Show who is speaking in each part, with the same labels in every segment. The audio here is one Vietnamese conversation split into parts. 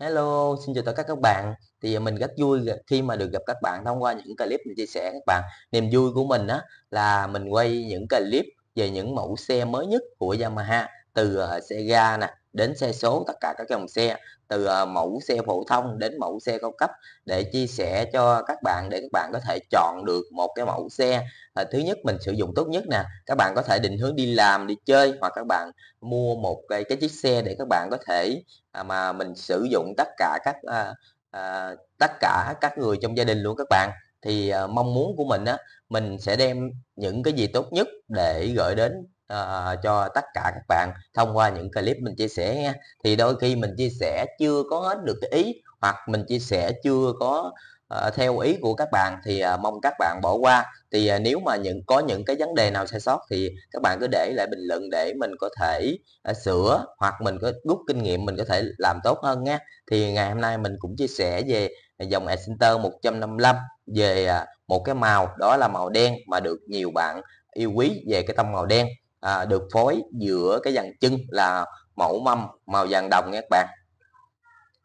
Speaker 1: Hello, xin chào tất cả các bạn. Thì à, mình rất vui khi mà được gặp các bạn thông qua những clip mình chia sẻ các bạn. Niềm vui của mình á là mình quay những clip về những mẫu xe mới nhất của Yamaha từ ờ, xe ga nè đến xe số tất cả các dòng xe từ ờ, mẫu xe phổ thông đến mẫu xe cao cấp để chia sẻ cho các bạn để các bạn có thể chọn được một cái mẫu xe ờ, thứ nhất mình sử dụng tốt nhất nè các bạn có thể định hướng đi làm đi chơi hoặc các bạn mua một cái, cái chiếc xe để các bạn có thể à, mà mình sử dụng tất cả các à, à, tất cả các người trong gia đình luôn các bạn thì à, mong muốn của mình á mình sẽ đem những cái gì tốt nhất để gửi đến Ờ, ờ, ờ, cho tất cả các bạn thông qua những clip mình chia sẻ nha. thì đôi khi mình chia sẻ chưa có hết được cái ý hoặc mình chia sẻ chưa có uh, theo ý của các bạn thì uh, mong các bạn bỏ qua thì uh, nếu mà những có những cái vấn đề nào sai sót thì các bạn cứ để lại bình luận để mình có thể uh, sửa hoặc mình có rút kinh nghiệm mình có thể làm tốt hơn nha thì ngày hôm nay mình cũng chia sẻ về dòng Accenture 155 về một cái màu đó là màu đen mà được nhiều bạn yêu quý về cái tông màu đen à, được phối giữa cái dàn chân là mẫu mâm màu vàng đồng nha các bạn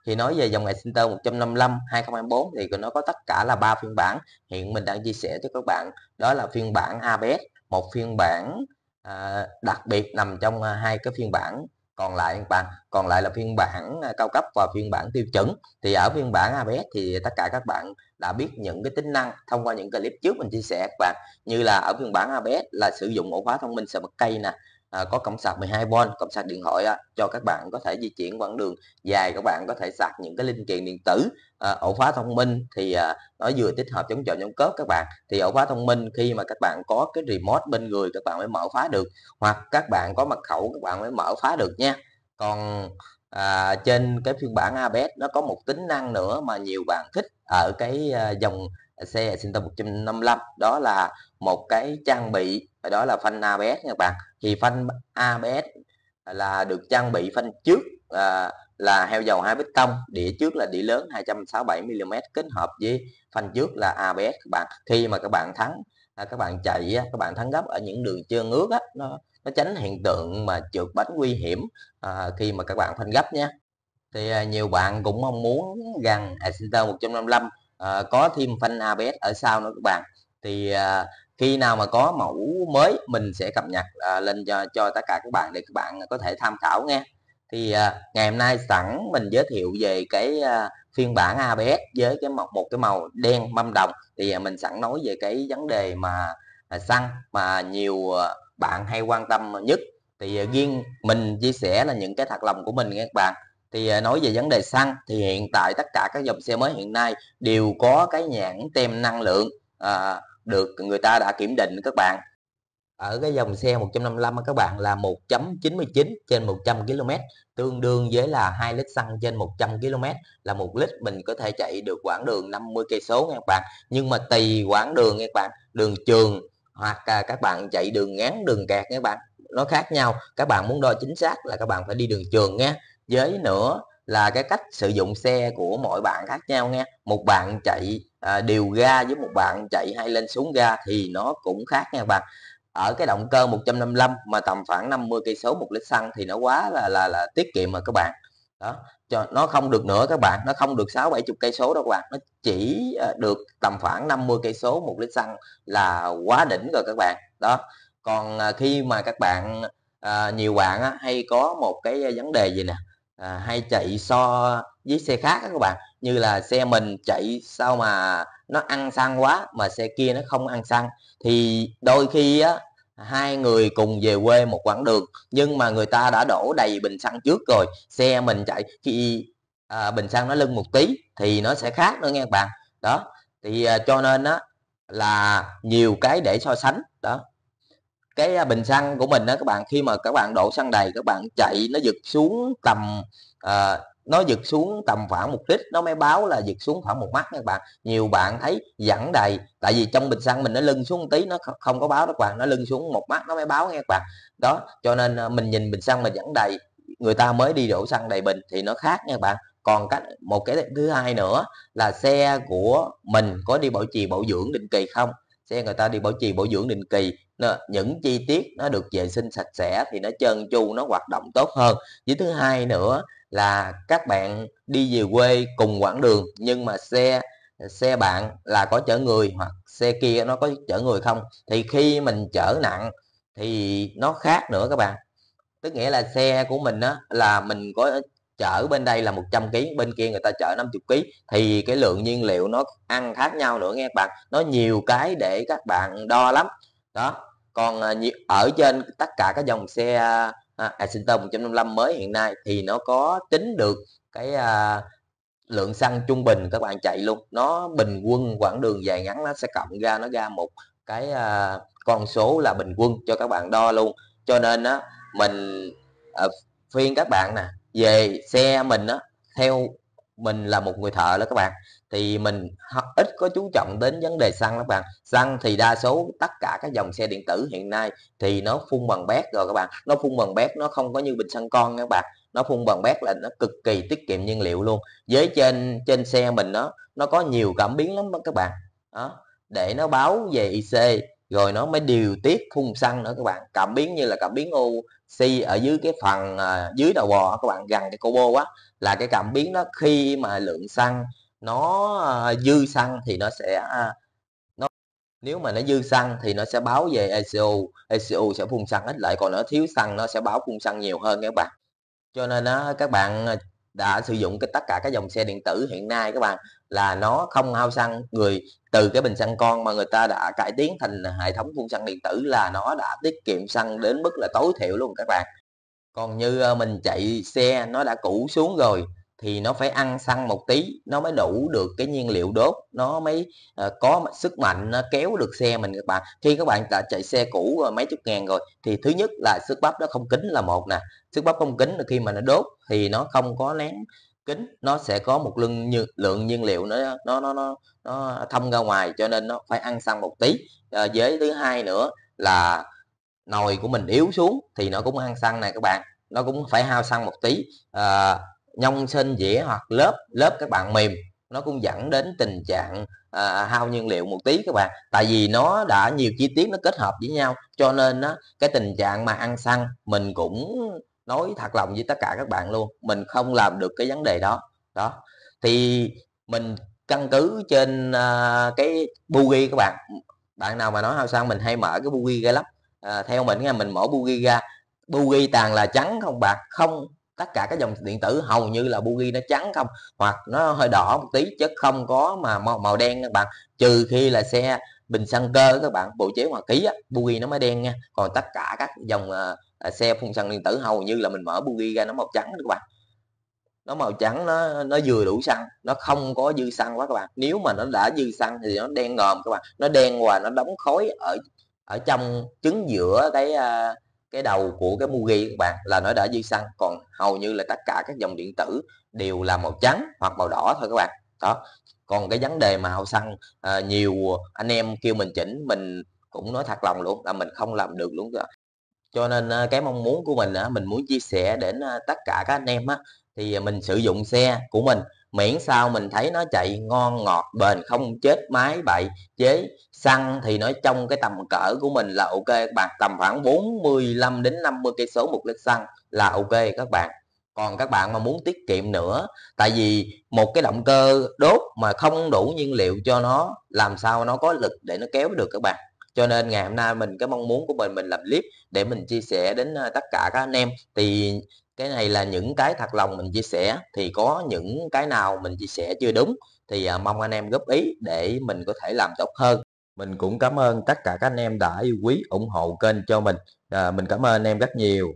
Speaker 1: thì nói về dòng Exinter 155 2024 thì nó có tất cả là ba phiên bản hiện mình đang chia sẻ cho các bạn đó là phiên bản ABS một phiên bản à, đặc biệt nằm trong à, hai cái phiên bản còn lại bạn còn lại là phiên bản à, cao cấp và phiên bản tiêu chuẩn thì ở phiên bản ABS thì tất cả các bạn đã biết những cái tính năng thông qua những clip trước mình chia sẻ các bạn như là ở phiên bản ABS là sử dụng ổ khóa thông minh Smart Key nè à, có cổng sạc 12V cổng sạc điện thoại á, cho các bạn có thể di chuyển quãng đường dài các bạn có thể sạc những cái linh kiện điện tử à, ổ khóa thông minh thì à, nó vừa tích hợp chống trộm chống cướp các bạn thì ổ khóa thông minh khi mà các bạn có cái remote bên người các bạn mới mở khóa được hoặc các bạn có mật khẩu các bạn mới mở khóa được nha còn à, trên cái phiên bản ABS e nó có một tính năng nữa mà nhiều bạn thích ở cái à, dòng xe Sinta 155 đó là một cái trang bị đó là phanh ABS nha các bạn thì phanh ABS là được trang bị phanh trước à, là heo dầu 2 bít tông đĩa trước là đĩa lớn 267 mm kết hợp với phanh trước là ABS các bạn khi mà các bạn thắng à, các bạn chạy các bạn thắng gấp ở những đường chưa ngước á nó nó tránh hiện tượng mà trượt bánh nguy hiểm à, khi mà các bạn phanh gấp nhé thì à, nhiều bạn cũng mong muốn rằng Excenter 155 à, có thêm phanh ABS ở sau nữa các bạn thì à, khi nào mà có mẫu mới mình sẽ cập nhật à, lên cho cho tất cả các bạn để các bạn có thể tham khảo nghe thì à, ngày hôm nay sẵn mình giới thiệu về cái à, phiên bản ABS với cái một một cái màu đen mâm đồng thì à, mình sẵn nói về cái vấn đề mà à, xăng mà nhiều à, bạn hay quan tâm nhất thì à, riêng mình chia sẻ là những cái thật lòng của mình nghe các bạn thì à, nói về vấn đề xăng thì hiện tại tất cả các dòng xe mới hiện nay đều có cái nhãn tem năng lượng à, được người ta đã kiểm định các bạn ở cái dòng xe 155 các bạn là 1.99 trên 100 km tương đương với là 2 lít xăng trên 100 km là một lít mình có thể chạy được quãng đường 50 cây số nha các bạn nhưng mà tùy quãng đường nha các bạn đường trường hoặc là các bạn chạy đường ngắn đường kẹt nha các bạn nó khác nhau các bạn muốn đo chính xác là các bạn phải đi đường trường nhé với nữa là cái cách sử dụng xe của mỗi bạn khác nhau nha một bạn chạy à, điều ga với một bạn chạy hay lên xuống ga thì nó cũng khác nha bạn ở cái động cơ 155 mà tầm khoảng 50 cây số một lít xăng thì nó quá là là là tiết kiệm rồi các bạn đó cho nó không được nữa các bạn nó không được sáu bảy chục cây số đâu các bạn nó chỉ à, được tầm khoảng 50 cây số một lít xăng là quá đỉnh rồi các bạn đó còn à, khi mà các bạn à, nhiều bạn á, hay có một cái vấn đề gì nè à, hay chạy so với xe khác các bạn như là xe mình chạy sao mà nó ăn xăng quá mà xe kia nó không ăn xăng thì đôi khi á hai người cùng về quê một quãng đường nhưng mà người ta đã đổ đầy bình xăng trước rồi xe mình chạy khi à, bình xăng nó lưng một tí thì nó sẽ khác nữa nghe các bạn đó thì à, cho nên á là nhiều cái để so sánh đó cái bình xăng của mình đó các bạn khi mà các bạn đổ xăng đầy các bạn chạy nó giật xuống tầm à, nó giật xuống tầm khoảng một lít nó mới báo là giật xuống khoảng một mắt các bạn nhiều bạn thấy dẫn đầy tại vì trong bình xăng mình nó lưng xuống một tí nó không có báo đó các bạn nó lưng xuống một mắt nó mới báo nghe các bạn đó cho nên ờ, mình nhìn bình xăng mình dẫn đầy người ta mới đi đổ xăng đầy bình thì nó khác nha các bạn còn cách một cái thứ hai nữa là xe của mình có đi bảo trì bảo dưỡng định kỳ không xe người ta đi bảo trì bảo dưỡng định kỳ những chi tiết nó được vệ sinh sạch sẽ thì nó trơn tru nó hoạt động tốt hơn với thứ hai nữa là các bạn đi về quê cùng quãng đường nhưng mà xe xe bạn là có chở người hoặc xe kia nó có chở người không thì khi mình chở nặng thì nó khác nữa các bạn tức nghĩa là xe của mình á là mình có chở bên đây là 100 kg bên kia người ta chở 50 kg thì cái lượng nhiên liệu nó ăn khác nhau nữa nghe các bạn nó nhiều cái để các bạn đo lắm đó còn à, ở trên tất cả các dòng xe Accenter à, 155 à, mới hiện nay thì nó có tính được cái à, lượng xăng trung bình các bạn chạy luôn nó bình quân quãng đường dài ngắn nó sẽ cộng ra nó ra một cái à, con số là bình quân cho các bạn đo luôn cho nên á mình à, phiên các bạn nè về xe mình á theo mình là một người thợ đó các bạn thì mình ít có chú trọng đến vấn đề xăng lắm các bạn xăng thì đa số tất cả các dòng xe điện tử hiện nay thì nó phun bằng bét rồi các bạn nó phun bằng bét nó không có như bình xăng con các bạn nó phun bằng bét là nó cực kỳ tiết kiệm nhiên liệu luôn với trên trên xe mình nó nó có nhiều cảm biến lắm các bạn đó để nó báo về IC rồi nó mới điều tiết phun xăng nữa các bạn cảm biến như là cảm biến oxy ở dưới cái phần à, dưới đầu bò các bạn gần cái cô bô á là cái cảm biến đó khi mà lượng xăng nó à, dư xăng thì nó sẽ à, nó nếu mà nó dư xăng thì nó sẽ báo về ECU ECU sẽ phun xăng ít lại còn nó thiếu xăng nó sẽ báo phun xăng nhiều hơn các bạn cho nên á, các bạn à, đã sử dụng cái tất cả các dòng xe điện tử hiện nay các bạn là nó không hao xăng người từ cái bình xăng con mà người ta đã cải tiến thành hệ thống phun xăng điện tử là nó đã tiết kiệm xăng đến mức là tối thiểu luôn các bạn còn như ờ, mình chạy xe nó đã cũ xuống rồi thì nó phải ăn xăng một tí nó mới đủ được cái nhiên liệu đốt nó mới uh, có sức mạnh nó kéo được xe mình các bạn khi các bạn đã chạy xe cũ rồi ờ, mấy chục ngàn rồi thì thứ nhất là sức bắp nó không kính là một nè sức bắp không kính là khi mà nó đốt thì nó không có nén kính nó sẽ có một lượng lượng nhiên liệu nó nó nó nó, nó thông ra ngoài cho nên nó phải ăn xăng một tí à, với thứ hai nữa là nồi của mình yếu xuống thì nó cũng ăn xăng này các bạn nó cũng phải hao xăng một tí à, nhông sinh dĩa hoặc lớp lớp các bạn mềm nó cũng dẫn đến tình trạng à, hao nhiên liệu một tí các bạn tại vì nó đã nhiều chi tiết nó kết hợp với nhau cho nên á, cái tình trạng mà ăn xăng mình cũng nói thật lòng với tất cả các bạn luôn mình không làm được cái vấn đề đó đó thì mình căn cứ trên uh, cái bugi các bạn bạn nào mà nói hao sang mình hay mở cái bugi ra lắm à, theo mình nghe mình mở bugi ra bugi tàn là trắng không bạc không tất cả các dòng điện tử hầu như là bugi nó trắng không hoặc nó hơi đỏ một tí chứ không có mà màu, màu đen các bạn trừ khi là xe bình xăng cơ các bạn bộ chế hòa ký á bugi nó mới đen nha còn tất cả các dòng uh, xe phun xăng điện tử hầu như là mình mở bugi ra nó màu trắng các bạn nó màu trắng nó nó vừa đủ xăng nó không có dư xăng quá các bạn nếu mà nó đã dư xăng thì nó đen ngòm các bạn nó đen và nó đóng khối ở ở trong trứng giữa cái uh, cái đầu của cái Mugi các bạn là nó đã dư xăng còn hầu như là tất cả các dòng điện tử đều là màu trắng hoặc màu đỏ thôi các bạn đó còn cái vấn đề mà hậu xăng à, nhiều anh em kêu mình chỉnh mình cũng nói thật lòng luôn là mình không làm được luôn rồi cho nên ờ, cái mong muốn của mình mình muốn chia sẻ đến ờ, tất cả các anh em á thì mình sử dụng xe của mình miễn sao mình thấy nó chạy ngon ngọt bền không chết máy bậy chế xăng thì nó trong cái tầm cỡ của mình là ok các bạn tầm khoảng 45 đến 50 cây số một lít xăng là ok các bạn còn các bạn mà muốn tiết kiệm nữa tại vì một cái động cơ đốt mà không đủ nhiên liệu cho nó làm sao nó có lực để nó kéo được các bạn cho nên ngày hôm nay mình cái mong muốn của mình mình làm clip để mình chia sẻ đến ờ, tất cả các anh em thì cái này là những cái thật lòng mình chia sẻ thì có những cái nào mình chia sẻ chưa đúng thì ờ, mong anh em góp ý để mình có thể làm tốt hơn mình cũng cảm ơn tất cả các anh em đã yêu quý ủng hộ kênh cho mình à, mình cảm ơn anh em rất nhiều